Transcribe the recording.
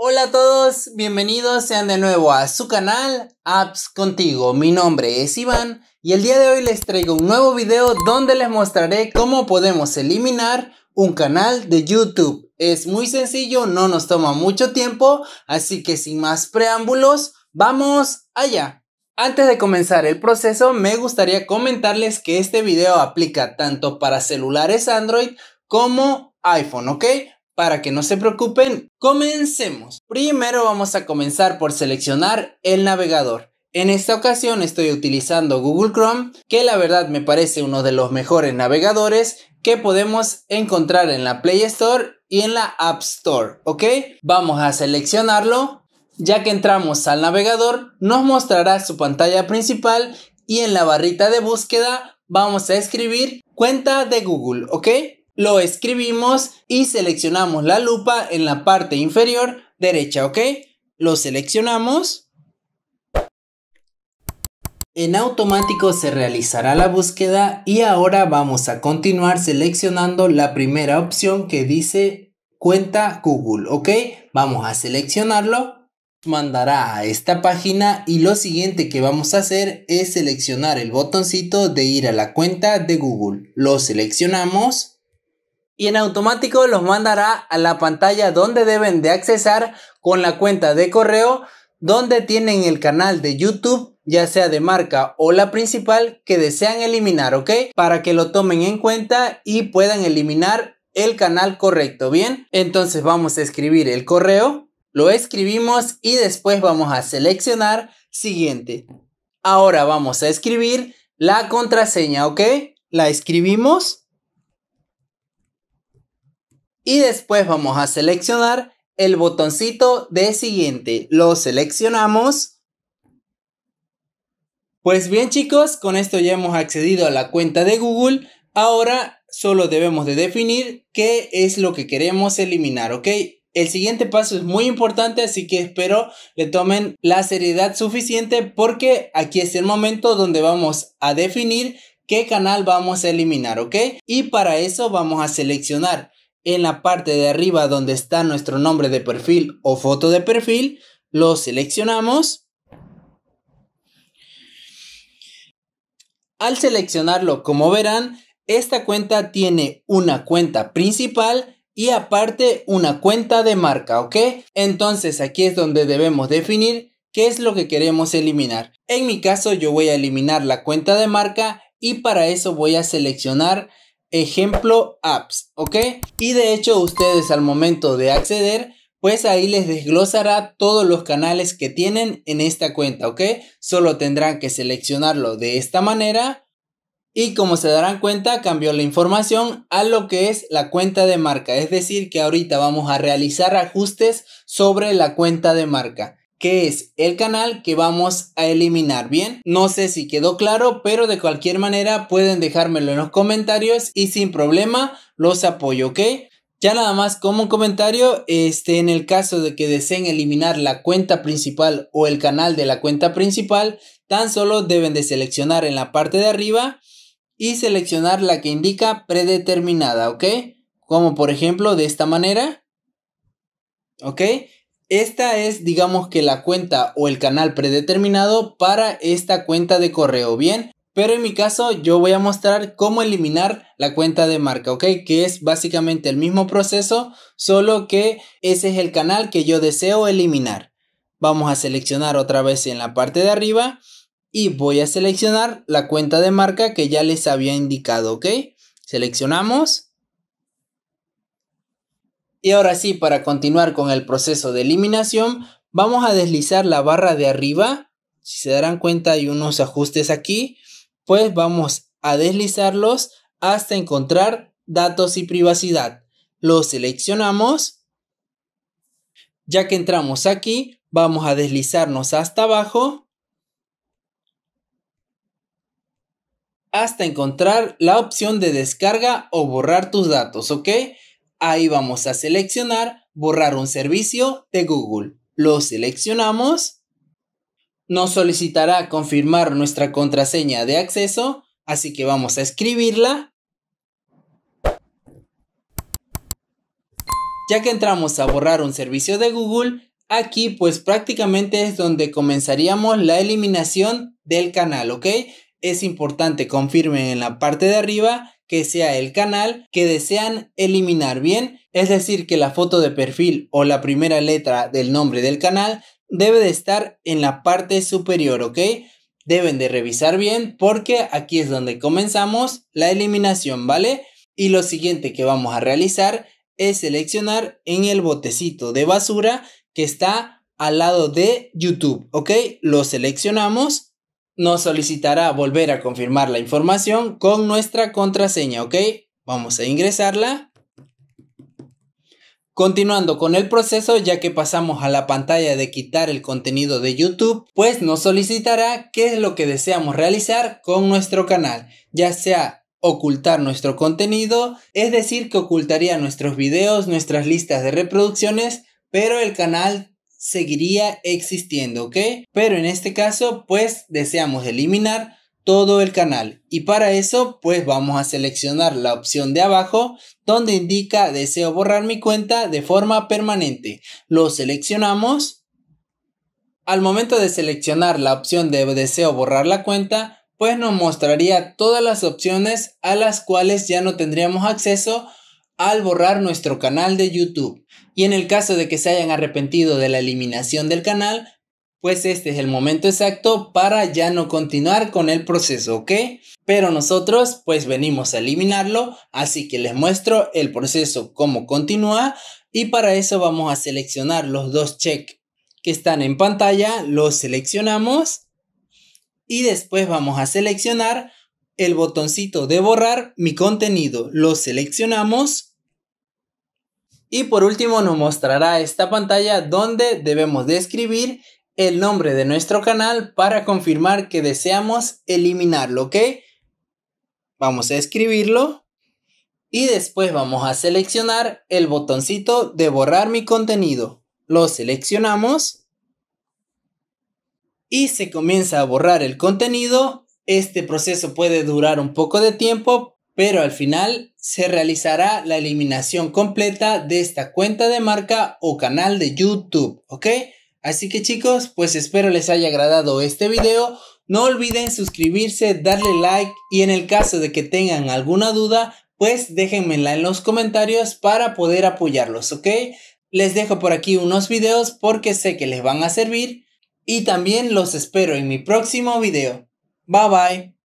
Hola a todos, bienvenidos sean de nuevo a su canal Apps Contigo. Mi nombre es Iván y el día de hoy les traigo un nuevo video donde les mostraré cómo podemos eliminar un canal de YouTube. Es muy sencillo, no nos toma mucho tiempo, así que sin más preámbulos, vamos allá. Antes de comenzar el proceso, me gustaría comentarles que este video aplica tanto para celulares Android como iPhone, ¿ok? Para que no se preocupen, comencemos. Primero vamos a comenzar por seleccionar el navegador. En esta ocasión estoy utilizando Google Chrome, que la verdad me parece uno de los mejores navegadores que podemos encontrar en la Play Store y en la App Store, ¿ok? Vamos a seleccionarlo. Ya que entramos al navegador, nos mostrará su pantalla principal y en la barrita de búsqueda vamos a escribir cuenta de Google, ¿ok? lo escribimos y seleccionamos la lupa en la parte inferior derecha, ¿ok? Lo seleccionamos. En automático se realizará la búsqueda y ahora vamos a continuar seleccionando la primera opción que dice cuenta Google, ¿ok? Vamos a seleccionarlo mandará a esta página y lo siguiente que vamos a hacer es seleccionar el botoncito de ir a la cuenta de Google. Lo seleccionamos y en automático los mandará a la pantalla donde deben de accesar con la cuenta de correo donde tienen el canal de YouTube ya sea de marca o la principal que desean eliminar, ¿ok? Para que lo tomen en cuenta y puedan eliminar el canal correcto, ¿bien? Entonces vamos a escribir el correo, lo escribimos y después vamos a seleccionar siguiente. Ahora vamos a escribir la contraseña, ¿ok? La escribimos y después vamos a seleccionar el botoncito de siguiente. Lo seleccionamos. Pues bien chicos, con esto ya hemos accedido a la cuenta de Google. Ahora solo debemos de definir qué es lo que queremos eliminar, ¿ok? El siguiente paso es muy importante, así que espero le tomen la seriedad suficiente porque aquí es el momento donde vamos a definir qué canal vamos a eliminar, ¿ok? Y para eso vamos a seleccionar en la parte de arriba donde está nuestro nombre de perfil o foto de perfil, lo seleccionamos. Al seleccionarlo, como verán, esta cuenta tiene una cuenta principal y aparte una cuenta de marca, ¿ok? Entonces aquí es donde debemos definir qué es lo que queremos eliminar. En mi caso yo voy a eliminar la cuenta de marca y para eso voy a seleccionar ejemplo apps, ¿ok? Y de hecho ustedes al momento de acceder, pues ahí les desglosará todos los canales que tienen en esta cuenta, ¿ok? Solo tendrán que seleccionarlo de esta manera. Y como se darán cuenta, cambió la información a lo que es la cuenta de marca. Es decir, que ahorita vamos a realizar ajustes sobre la cuenta de marca que es el canal que vamos a eliminar, ¿bien? No sé si quedó claro, pero de cualquier manera pueden dejármelo en los comentarios y sin problema los apoyo, ¿ok? Ya nada más como un comentario, este, en el caso de que deseen eliminar la cuenta principal o el canal de la cuenta principal, tan solo deben de seleccionar en la parte de arriba y seleccionar la que indica predeterminada, ¿ok? Como por ejemplo de esta manera, ¿ok? Esta es, digamos que la cuenta o el canal predeterminado para esta cuenta de correo, ¿bien? Pero en mi caso yo voy a mostrar cómo eliminar la cuenta de marca, ¿ok? Que es básicamente el mismo proceso, solo que ese es el canal que yo deseo eliminar. Vamos a seleccionar otra vez en la parte de arriba y voy a seleccionar la cuenta de marca que ya les había indicado, ¿ok? Seleccionamos y ahora sí, para continuar con el proceso de eliminación, vamos a deslizar la barra de arriba. Si se darán cuenta hay unos ajustes aquí, pues vamos a deslizarlos hasta encontrar datos y privacidad. Los seleccionamos. Ya que entramos aquí, vamos a deslizarnos hasta abajo hasta encontrar la opción de descarga o borrar tus datos, ¿ok? Ahí vamos a seleccionar borrar un servicio de Google. Lo seleccionamos. Nos solicitará confirmar nuestra contraseña de acceso, así que vamos a escribirla. Ya que entramos a borrar un servicio de Google, aquí pues prácticamente es donde comenzaríamos la eliminación del canal, ¿ok? Es importante confirmen en la parte de arriba que sea el canal que desean eliminar bien, es decir, que la foto de perfil o la primera letra del nombre del canal debe de estar en la parte superior, ¿ok? Deben de revisar bien porque aquí es donde comenzamos la eliminación, ¿vale? Y lo siguiente que vamos a realizar es seleccionar en el botecito de basura que está al lado de YouTube, ¿ok? Lo seleccionamos nos solicitará volver a confirmar la información con nuestra contraseña, ¿ok? Vamos a ingresarla. Continuando con el proceso, ya que pasamos a la pantalla de quitar el contenido de YouTube, pues nos solicitará qué es lo que deseamos realizar con nuestro canal, ya sea ocultar nuestro contenido, es decir, que ocultaría nuestros videos, nuestras listas de reproducciones, pero el canal seguiría existiendo, ¿ok? Pero en este caso, pues deseamos eliminar todo el canal y para eso pues vamos a seleccionar la opción de abajo donde indica deseo borrar mi cuenta de forma permanente. Lo seleccionamos. Al momento de seleccionar la opción de deseo borrar la cuenta pues nos mostraría todas las opciones a las cuales ya no tendríamos acceso al borrar nuestro canal de YouTube y en el caso de que se hayan arrepentido de la eliminación del canal, pues este es el momento exacto para ya no continuar con el proceso, ¿ok? Pero nosotros pues venimos a eliminarlo, así que les muestro el proceso cómo continúa y para eso vamos a seleccionar los dos check que están en pantalla, los seleccionamos y después vamos a seleccionar el botoncito de borrar mi contenido, lo seleccionamos y por último nos mostrará esta pantalla donde debemos de escribir el nombre de nuestro canal para confirmar que deseamos eliminarlo, ¿ok? Vamos a escribirlo y después vamos a seleccionar el botoncito de borrar mi contenido. Lo seleccionamos y se comienza a borrar el contenido. Este proceso puede durar un poco de tiempo, pero al final se realizará la eliminación completa de esta cuenta de marca o canal de YouTube, ¿ok? Así que chicos, pues espero les haya agradado este video. No olviden suscribirse, darle like y en el caso de que tengan alguna duda, pues déjenmela en los comentarios para poder apoyarlos, ¿ok? Les dejo por aquí unos videos porque sé que les van a servir y también los espero en mi próximo video. Bye bye.